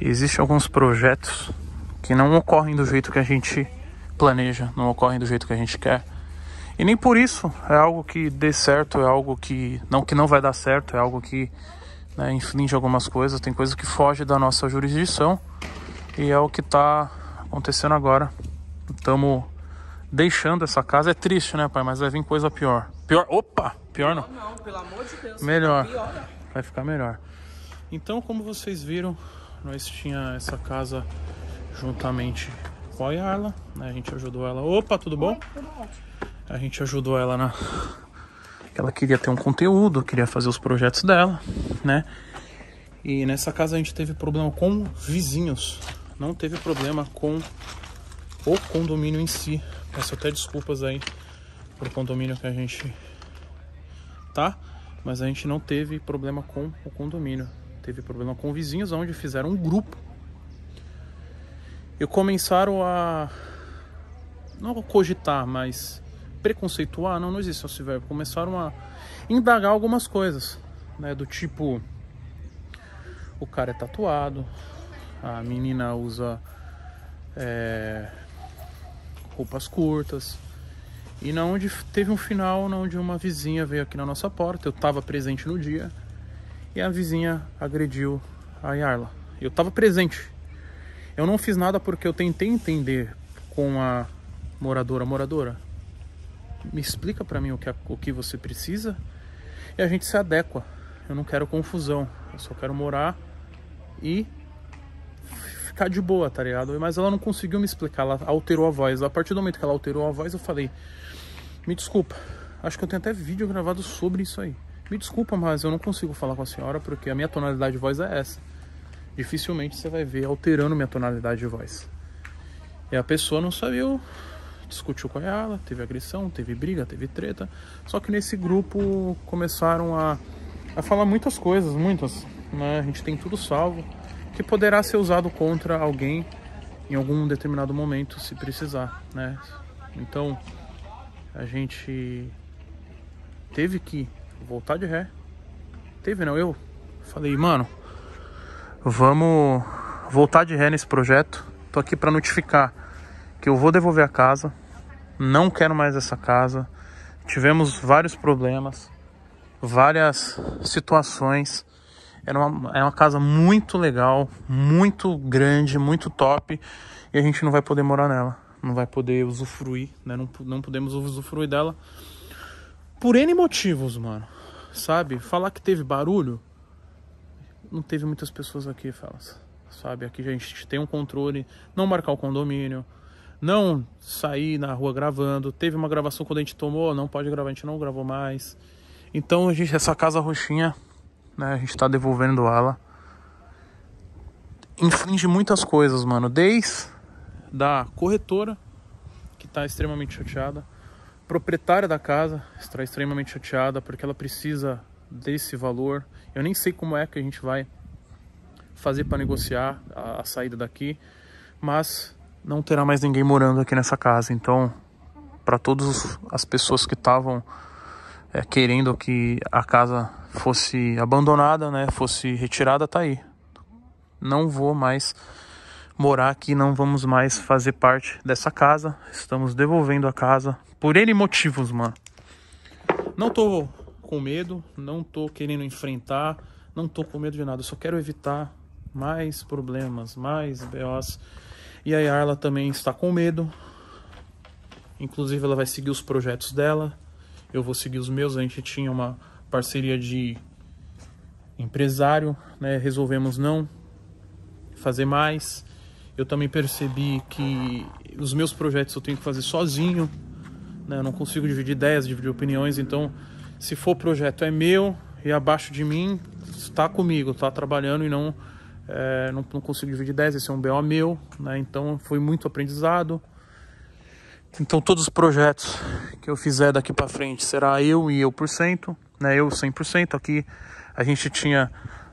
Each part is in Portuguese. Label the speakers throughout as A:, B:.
A: Existem alguns projetos que não ocorrem do jeito que a gente planeja, não ocorrem do jeito que a gente quer. E nem por isso é algo que dê certo, é algo que não que não vai dar certo, é algo que né, infringe algumas coisas, tem coisas que fogem da nossa jurisdição e é o que está acontecendo agora. Estamos deixando essa casa, é triste, né, pai? Mas vai vir coisa pior. Pior, opa! Pior não? Não, pelo amor de Deus. Melhor. Pior. Vai ficar melhor. Então, como vocês viram, nós tinha essa casa juntamente com a Yarla. Né? A gente ajudou ela. Opa, tudo bom? tudo A gente ajudou ela na. Ela queria ter um conteúdo, queria fazer os projetos dela, né? E nessa casa a gente teve problema com vizinhos. Não teve problema com o condomínio em si. Peço até desculpas aí pro condomínio que a gente tá? Mas a gente não teve problema com o condomínio. Teve problema com vizinhos, onde fizeram um grupo e começaram a não cogitar, mas preconceituar, não, não existe esse verbo. Começaram a indagar algumas coisas, né, do tipo o cara é tatuado, a menina usa é, roupas curtas, e na onde teve um final, na onde uma vizinha veio aqui na nossa porta, eu estava presente no dia, e a vizinha agrediu a Yarla. Eu estava presente. Eu não fiz nada porque eu tentei entender com a moradora, moradora, me explica para mim o que, o que você precisa e a gente se adequa. Eu não quero confusão, eu só quero morar e tá de boa, tá ligado? Mas ela não conseguiu me explicar, ela alterou a voz. A partir do momento que ela alterou a voz, eu falei: Me desculpa, acho que eu tenho até vídeo gravado sobre isso aí. Me desculpa, mas eu não consigo falar com a senhora porque a minha tonalidade de voz é essa. Dificilmente você vai ver alterando minha tonalidade de voz. E a pessoa não sabia, discutiu com ela, teve agressão, teve briga, teve treta. Só que nesse grupo começaram a, a falar muitas coisas, muitas. Né? A gente tem tudo salvo que poderá ser usado contra alguém em algum determinado momento, se precisar, né? Então, a gente teve que voltar de ré. Teve não, eu falei, mano, vamos voltar de ré nesse projeto. Tô aqui para notificar que eu vou devolver a casa. Não quero mais essa casa. Tivemos vários problemas, várias situações era uma, era uma casa muito legal, muito grande, muito top. E a gente não vai poder morar nela. Não vai poder usufruir, né? Não, não podemos usufruir dela. Por N motivos, mano. Sabe? Falar que teve barulho. Não teve muitas pessoas aqui, Felas. Sabe? Aqui a gente tem um controle. Não marcar o condomínio não sair na rua gravando. Teve uma gravação quando a gente tomou, não pode gravar, a gente não gravou mais. Então, gente, essa casa roxinha né? A gente tá devolvendo ala. Infringe muitas coisas, mano. Desde da corretora, que tá extremamente chateada, proprietária da casa está extremamente chateada porque ela precisa desse valor. Eu nem sei como é que a gente vai fazer para negociar a, a saída daqui, mas não terá mais ninguém morando aqui nessa casa. Então, para todas as pessoas que estavam é, querendo que a casa fosse abandonada, né, fosse retirada, tá aí. Não vou mais morar aqui, não vamos mais fazer parte dessa casa. Estamos devolvendo a casa por N motivos, mano. Não tô com medo, não tô querendo enfrentar, não tô com medo de nada, só quero evitar mais problemas, mais BOs. E a Yarla também está com medo. Inclusive ela vai seguir os projetos dela eu vou seguir os meus. A gente tinha uma parceria de empresário, né? Resolvemos não fazer mais. Eu também percebi que os meus projetos eu tenho que fazer sozinho, né? Eu não consigo dividir ideias, dividir opiniões, então se for projeto é meu e abaixo de mim está comigo, está trabalhando e não é, não, não, consigo dividir ideias, esse é um BO meu, né? Então foi muito aprendizado. Então todos os projetos que eu fizer daqui para frente será eu e eu por cento, né? Eu 100% aqui. A gente tinha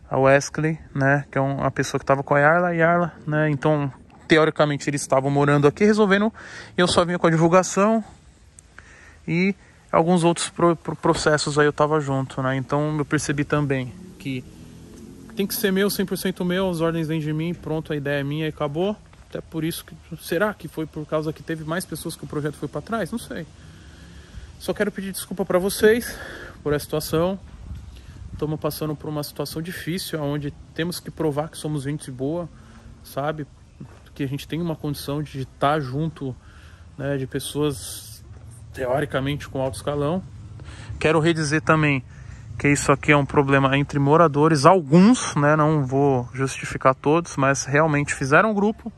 A: a Wesley, né, que é uma pessoa que estava com a Yarla, Yarla, né? Então teoricamente eles estavam morando aqui resolvendo, eu só vinha com a divulgação e alguns outros pro, pro processos aí eu tava junto, né? Então eu percebi também que tem que ser meu, 100% meu, as ordens vêm de mim, pronto, a ideia é minha e acabou. Até por isso que será que foi por causa que teve mais pessoas que o projeto foi para trás? Não sei. Só quero pedir desculpa para vocês por essa situação. Estamos passando por uma situação difícil, onde temos que provar que somos gente boa, sabe? Que a gente tem uma condição de estar tá junto né, de pessoas teoricamente com alto escalão. Quero redizer também que isso aqui é um problema entre moradores, alguns, né, não vou justificar todos, mas realmente fizeram um grupo,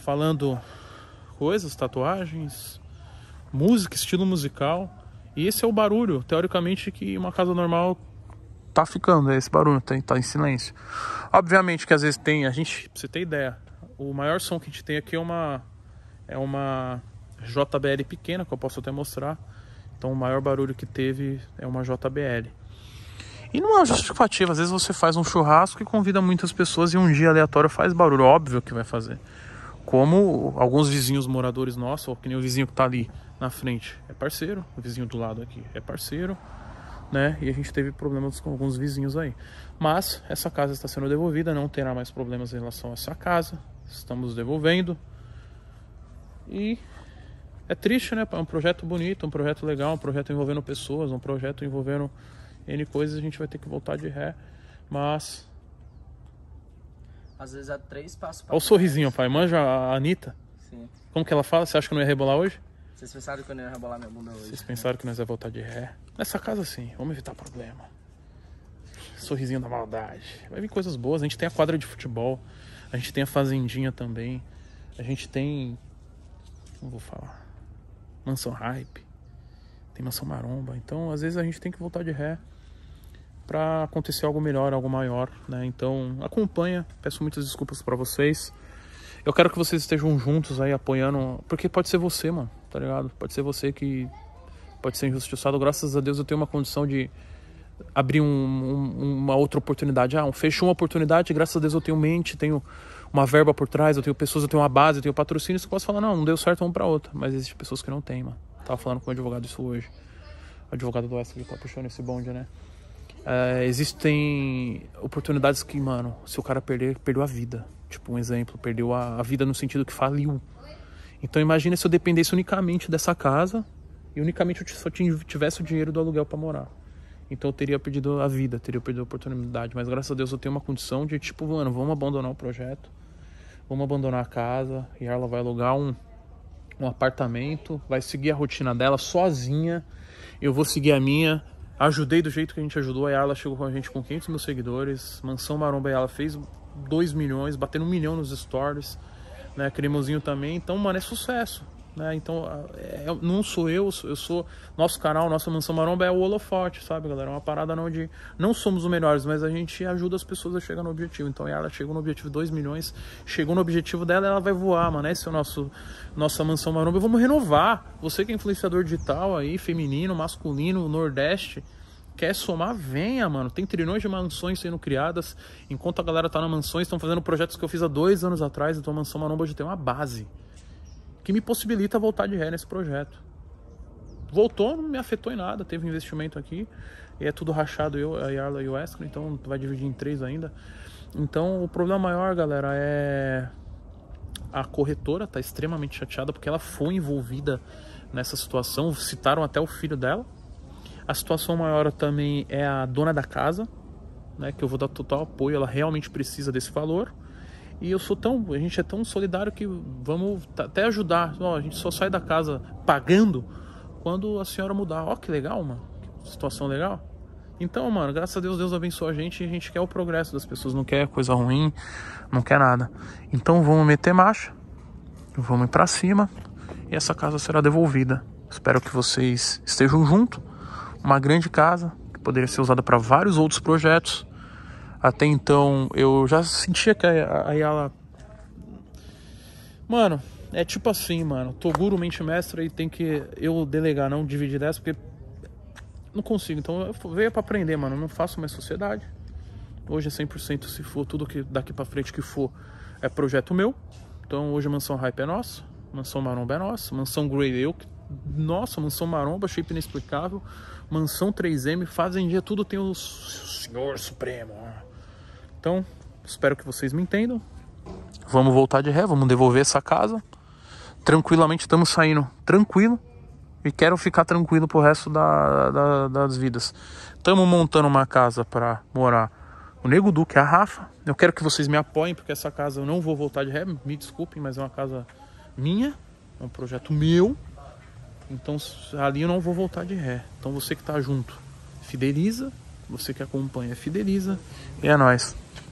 A: falando coisas, tatuagens, música, estilo musical. E esse é o barulho, teoricamente, que uma casa normal tá ficando, é esse barulho, tá, tá em silêncio. Obviamente que às vezes tem, a gente, pra você ter ideia, o maior som que a gente tem aqui é uma é uma JBL pequena, que eu posso até mostrar. Então o maior barulho que teve é uma JBL. E não é justificativa, às vezes você faz um churrasco e convida muitas pessoas e um dia aleatório faz barulho, óbvio que vai fazer. Como alguns vizinhos moradores nossos, ou que nem o vizinho que tá ali na frente, é parceiro, o vizinho do lado aqui é parceiro, né? E a gente teve problemas com alguns vizinhos aí. Mas essa casa está sendo devolvida, não terá mais problemas em relação a essa casa. Estamos devolvendo. E é triste, né? É um projeto bonito, um projeto legal, um projeto envolvendo pessoas, um projeto envolvendo N coisas, a gente vai ter que voltar de ré. Mas às vezes há é três passos pra Olha o sorrisinho, pai. Manja a Anitta. Sim. Como que ela fala? Você acha que eu não ia rebolar hoje? Vocês pensaram que eu não ia rebolar minha bunda hoje? Vocês né? pensaram que nós ia voltar de ré? Nessa casa sim, vamos evitar problema. Sorrisinho da maldade. Vai vir coisas boas. A gente tem a quadra de futebol. A gente tem a fazendinha também. A gente tem. Não vou falar. Mansão hype. Tem mansão maromba. Então, às vezes a gente tem que voltar de ré para acontecer algo melhor, algo maior, né? Então acompanha, peço muitas desculpas para vocês. Eu quero que vocês estejam juntos aí apoiando, porque pode ser você, mano, tá ligado? Pode ser você que pode ser injustiçado. Graças a Deus eu tenho uma condição de abrir um, um, uma outra oportunidade. Ah, um, fechou uma oportunidade, graças a Deus eu tenho mente, tenho uma verba por trás, eu tenho pessoas, eu tenho uma base, eu tenho patrocínio. Você pode falar, não, não deu certo, vamos para outra. Mas existem pessoas que não têm, mano. Tava falando com o advogado isso hoje. O advogado do Oeste que tá puxando esse bonde, né? É, existem oportunidades que, mano, se o cara perder, perdeu a vida. Tipo, um exemplo, perdeu a, a vida no sentido que faliu. Então imagina se eu dependesse unicamente dessa casa e unicamente eu só tivesse o dinheiro do aluguel para morar. Então eu teria perdido a vida, teria perdido a oportunidade. Mas graças a Deus eu tenho uma condição de, tipo, mano, vamos abandonar o projeto, vamos abandonar a casa e ela vai alugar um, um apartamento, vai seguir a rotina dela sozinha, eu vou seguir a minha, ajudei do jeito que a gente ajudou. A Yala chegou com a gente com 500 mil seguidores. Mansão Maromba ela fez 2 milhões, batendo 1 milhão nos stories. Né? cremozinho também. Então, mano, é sucesso. Né? Então, é, não sou eu, eu sou. Nosso canal, nossa Mansão Maromba é o holofote, sabe, galera? É uma parada onde não somos os melhores, mas a gente ajuda as pessoas a chegar no objetivo. Então, ela chegou no objetivo 2 milhões, chegou no objetivo dela, ela vai voar, mano. Esse é o nosso nossa Mansão Maromba. Vamos renovar. Você que é influenciador digital aí, feminino, masculino, Nordeste quer somar, venha, mano. Tem trilhões de mansões sendo criadas. Enquanto a galera tá na mansões, estão fazendo projetos que eu fiz há dois anos atrás. Então a Mansão Maromba hoje tem uma base que me possibilita voltar de ré nesse projeto. Voltou, não me afetou em nada, teve um investimento aqui, e é tudo rachado, eu, a Yarla e o Escro, então vai dividir em três ainda. Então o problema maior, galera, é a corretora tá extremamente chateada porque ela foi envolvida nessa situação, citaram até o filho dela. A situação maior também é a dona da casa, né, que eu vou dar total apoio, ela realmente precisa desse valor. E eu sou tão, a gente é tão solidário que vamos até ajudar. Ó, a gente só sai da casa pagando quando a senhora mudar. Ó, que legal, mano. Que situação legal. Então, mano, graças a Deus, Deus abençoa a gente e a gente quer o progresso das pessoas, não quer coisa ruim, não quer nada. Então vamos meter marcha, vamos ir pra cima e essa casa será devolvida. Espero que vocês estejam junto. Uma grande casa que poderia ser usada para vários outros projetos. Até então eu já sentia que a, Yala. Mano, é tipo assim, mano. Toguro, mente mestra, e tem que eu delegar, não dividir dessa, porque não consigo. Então eu veio para aprender, mano. Eu não faço mais sociedade. Hoje é 100% se for tudo que daqui para frente que for é projeto meu. Então hoje a Mansão Hype é nossa, Mansão Maromba é nossa, Mansão Grey eu, nossa, Mansão Maromba, shape inexplicável, Mansão 3M, Fazem Dia, tudo tem o Senhor Supremo. Né? Então, espero que vocês me entendam. Vamos voltar de ré, vamos devolver essa casa. Tranquilamente estamos saindo tranquilo e quero ficar tranquilo pro resto da, da, das vidas. Estamos montando uma casa para morar o Nego Duque, a Rafa. Eu quero que vocês me apoiem, porque essa casa eu não vou voltar de ré, me desculpem, mas é uma casa minha, é um projeto meu. Então ali eu não vou voltar de ré. Então você que está junto, fideliza você que acompanha, fideliza. E é nóis.